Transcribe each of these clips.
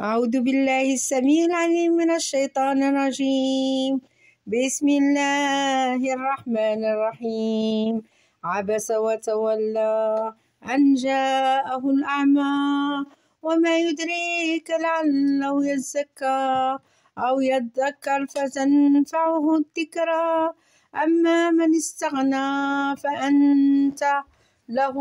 أعوذ بالله السميع العليم من الشيطان الرجيم بسم الله الرحمن الرحيم عبس وتولى أن جاءه الأعمى وما يدريك لعله يزكى أو يذكر فتنفعه الذكرى أما من استغنى فأنت له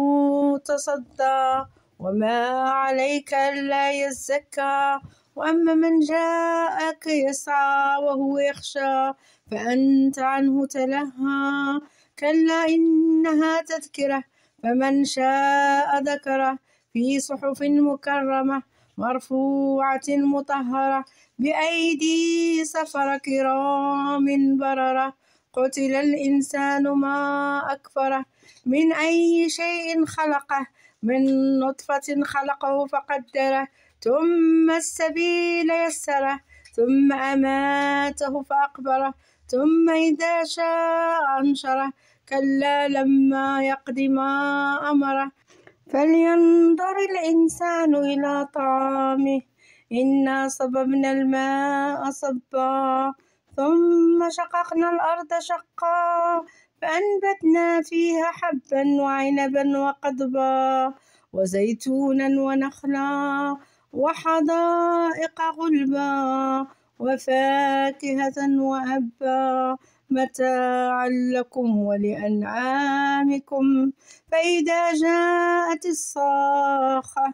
تصدى وما عليك ألا يزكى وأما من جاءك يسعى وهو يخشى فأنت عنه تلهى كلا إنها تذكرة فمن شاء ذكره في صحف مكرمة مرفوعة مطهرة بأيدي سفر كرام بررة قتل الإنسان ما أكفره من أي شيء خلقه من نطفة خلقه فقدره ثم السبيل يسره ثم أماته فأقبره ثم إذا شاء أنشره كلا لما يقض ما أمره فلينظر الإنسان إلى طعامه إنا صببنا الماء صبا ثم شققنا الأرض شقا فأنبتنا فيها حبا وعنبا وقضبا وزيتونا ونخلا وحدائق غلبا وفاكهة وأبا متاعا لكم ولأنعامكم فإذا جاءت الصاخة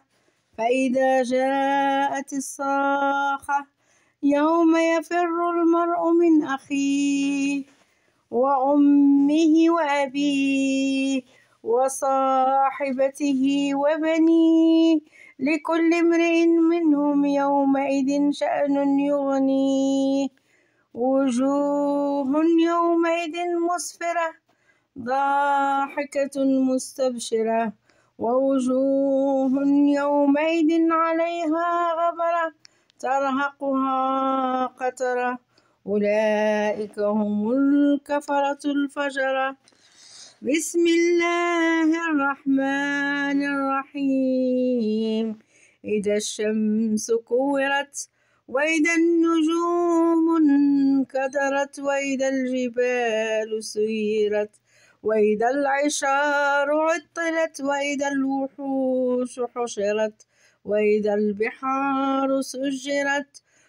فإذا جاءت الصاخة يوم يفر المرء من أخيه وأمه وأبيه وصاحبته وبنيه لكل امرئ منهم يومئذ شأن يغنيه وجوه يومئذ مسفرة ضاحكة مستبشرة ووجوه يومئذ عليها غبرة ترهقها قترة أولئك هم الكفرة الفجرة بسم الله الرحمن الرحيم إذا الشمس كورت وإذا النجوم انكدرت وإذا الجبال سيرت وإذا العشار عطلت وإذا الوحوش حشرت وإذا البحار سجرت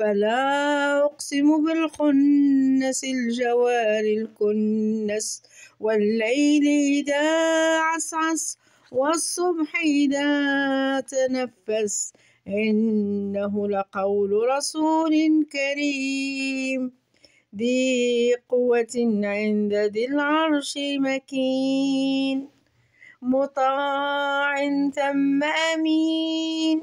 فلا أقسم بالخنس الجوار الكنس والليل إذا عسعس والصبح إذا تنفس إنه لقول رسول كريم ذي قوة عند ذي العرش مكين مطاع ثم أمين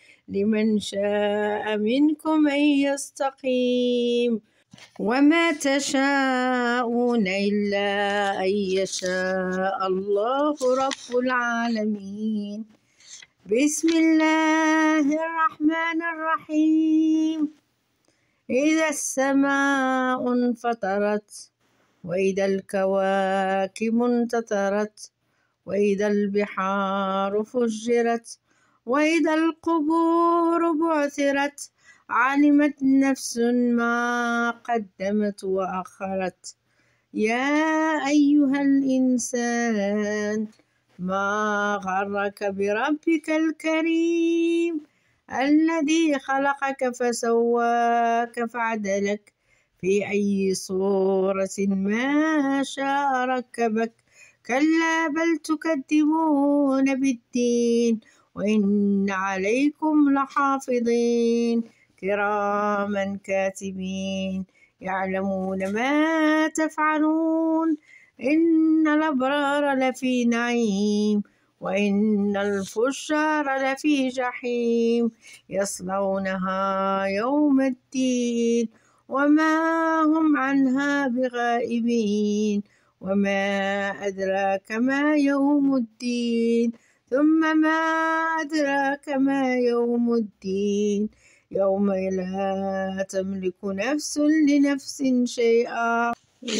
لمن شاء منكم أن يستقيم وما تشاءون إلا أن يشاء الله رب العالمين بسم الله الرحمن الرحيم إذا السماء انفطرت وإذا الكواكب انتثرت وإذا البحار فجرت وإذا القبور بعثرت علمت نفس ما قدمت وأخرت يا أيها الإنسان ما غرك بربك الكريم الذي خلقك فسواك فعدلك في أي صورة ما شاء ركبك كلا بل تكذبون بالدين وإن عليكم لحافظين كراما كاتبين يعلمون ما تفعلون إن الأبرار لفي نعيم وإن الفجار لفي جحيم يصلونها يوم الدين وما هم عنها بغائبين وما أدراك ما يوم الدين ثم ما أدراك ما يوم الدين يوم لا تملك نفس لنفس شيئا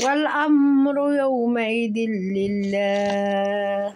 والأمر يومئذ لله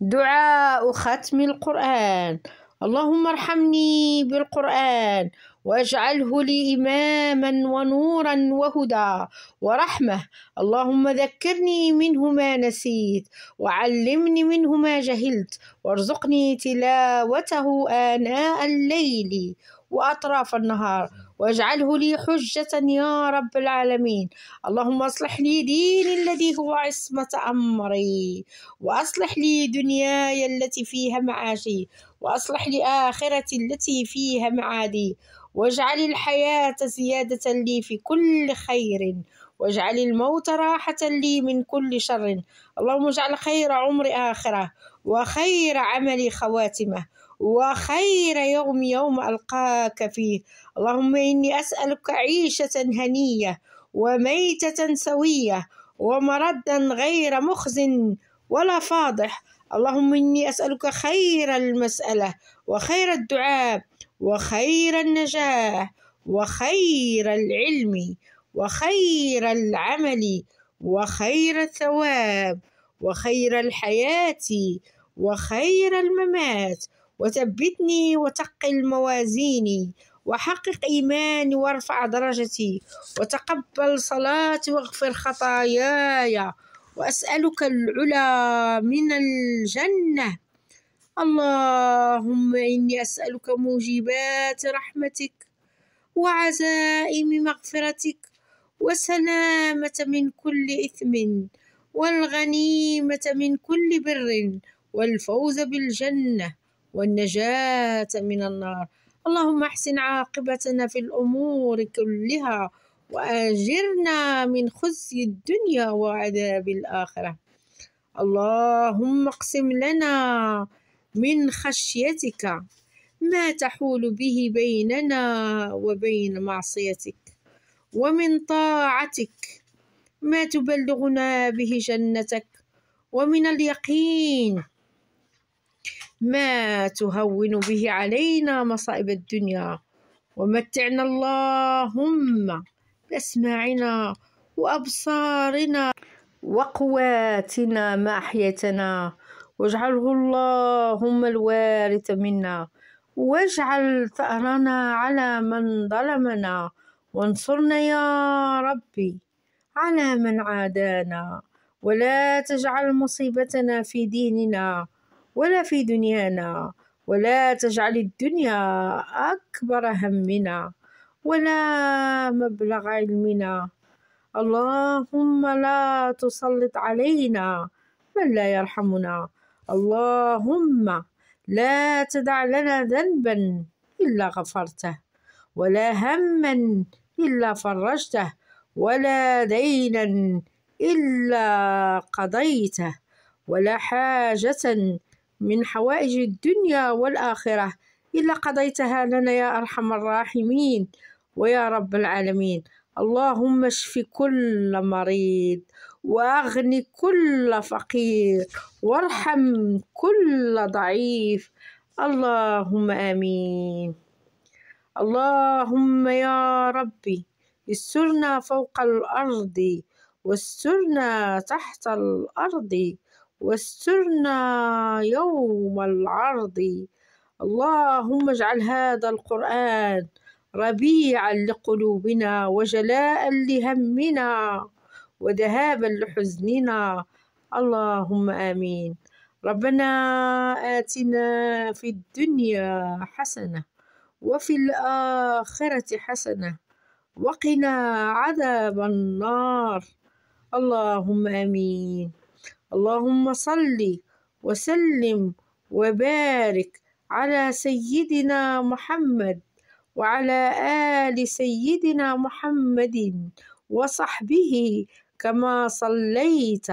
دعاء ختم القرآن اللهم ارحمني بالقرآن واجعله لي إماما ونورا وهدى ورحمة اللهم ذكرني منه ما نسيت وعلمني منه ما جهلت وارزقني تلاوته آناء الليل وأطراف النهار واجعله لي حجة يا رب العالمين اللهم اصلح لي ديني الذي هو عصمة أمري وأصلح لي دنياي التي فيها معاشي وأصلح لي آخرتي التي فيها معادي واجعل الحياة زيادة لي في كل خير واجعل الموت راحة لي من كل شر اللهم اجعل خير عمري آخره وخير عملي خواتمه وخير يوم يوم ألقاك فيه اللهم إني أسألك عيشة هنية وميتة سوية ومردا غير مخز ولا فاضح اللهم إني أسألك خير المسألة وخير الدعاء وخير النجاح وخير العلم وخير العمل وخير الثواب وخير الحياة وخير الممات وثبتني وتقل موازيني وحقق إيماني وارفع درجتي وتقبل صلاتي واغفر خطاياي وأسألك العلا من الجنة اللهم إني أسألك موجبات رحمتك وعزائم مغفرتك وسلامة من كل إثم والغنيمة من كل بر والفوز بالجنة والنجاة من النار اللهم احسن عاقبتنا في الأمور كلها وأجرنا من خزي الدنيا وعذاب الآخرة اللهم اقسم لنا من خشيتك ما تحول به بيننا وبين معصيتك ومن طاعتك ما تبلغنا به جنتك ومن اليقين ما تهون به علينا مصائب الدنيا ومتعنا اللهم بأسماعنا وأبصارنا وقواتنا ما أحيتنا واجعله اللهم الوارث منا واجعل ثأرنا على من ظلمنا وانصرنا يا ربي على من عادانا ولا تجعل مصيبتنا في ديننا ولا في دنيانا ولا تجعل الدنيا أكبر همنا ولا مبلغ علمنا اللهم لا تسلط علينا من لا يرحمنا اللهم لا تدع لنا ذنبا إلا غفرته ولا هما إلا فرجته ولا دينا إلا قضيته ولا حاجة من حوائج الدنيا والآخرة إلا قضيتها لنا يا أرحم الراحمين ويا رب العالمين اللهم اشف كل مريض واغن كل فقير وارحم كل ضعيف اللهم امين اللهم يا ربي استرنا فوق الارض واسترنا تحت الارض واسترنا يوم العرض اللهم اجعل هذا القران ربيعا لقلوبنا وجلاء لهمنا وذهابا لحزننا اللهم امين ربنا اتنا في الدنيا حسنه وفي الاخره حسنه وقنا عذاب النار اللهم امين اللهم صل وسلم وبارك على سيدنا محمد وعلى آل سيدنا محمد وصحبه كما صليت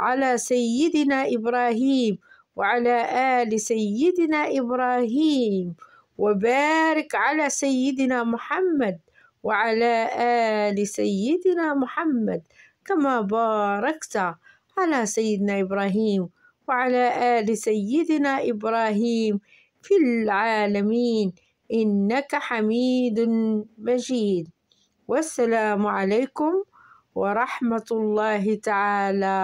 على سيدنا إبراهيم وعلى آل سيدنا إبراهيم وبارك على سيدنا محمد وعلى آل سيدنا محمد كما باركت على سيدنا إبراهيم وعلى آل سيدنا إبراهيم في العالمين إنك حميد مجيد والسلام عليكم ورحمة الله تعالى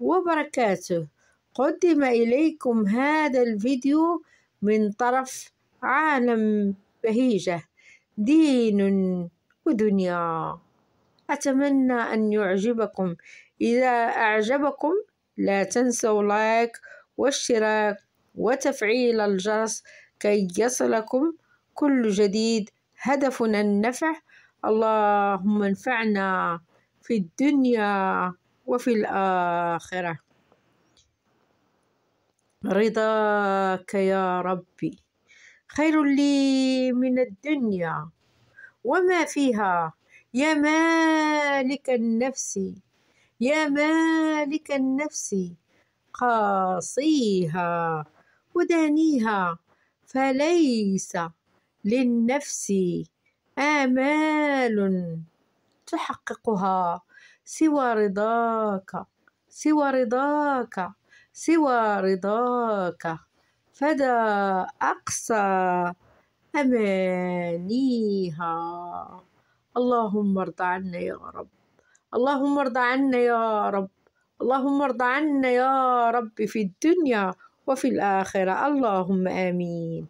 وبركاته قدم إليكم هذا الفيديو من طرف عالم بهيجة دين ودنيا أتمنى أن يعجبكم إذا أعجبكم لا تنسوا لايك واشتراك وتفعيل الجرس كي يصلكم كل جديد هدفنا النفع اللهم انفعنا في الدنيا وفي الآخرة رضاك يا ربي خير لي من الدنيا وما فيها يا مالك النفس يا مالك النفس قاصيها ودانيها فليس للنفس آمال تحققها سوى رضاك سوى رضاك سوى رضاك فدا أقصى أمانيها اللهم ارض عنا يا رب اللهم ارض عنا يا رب اللهم ارض عنا يا رب في الدنيا وفي الآخرة اللهم آمين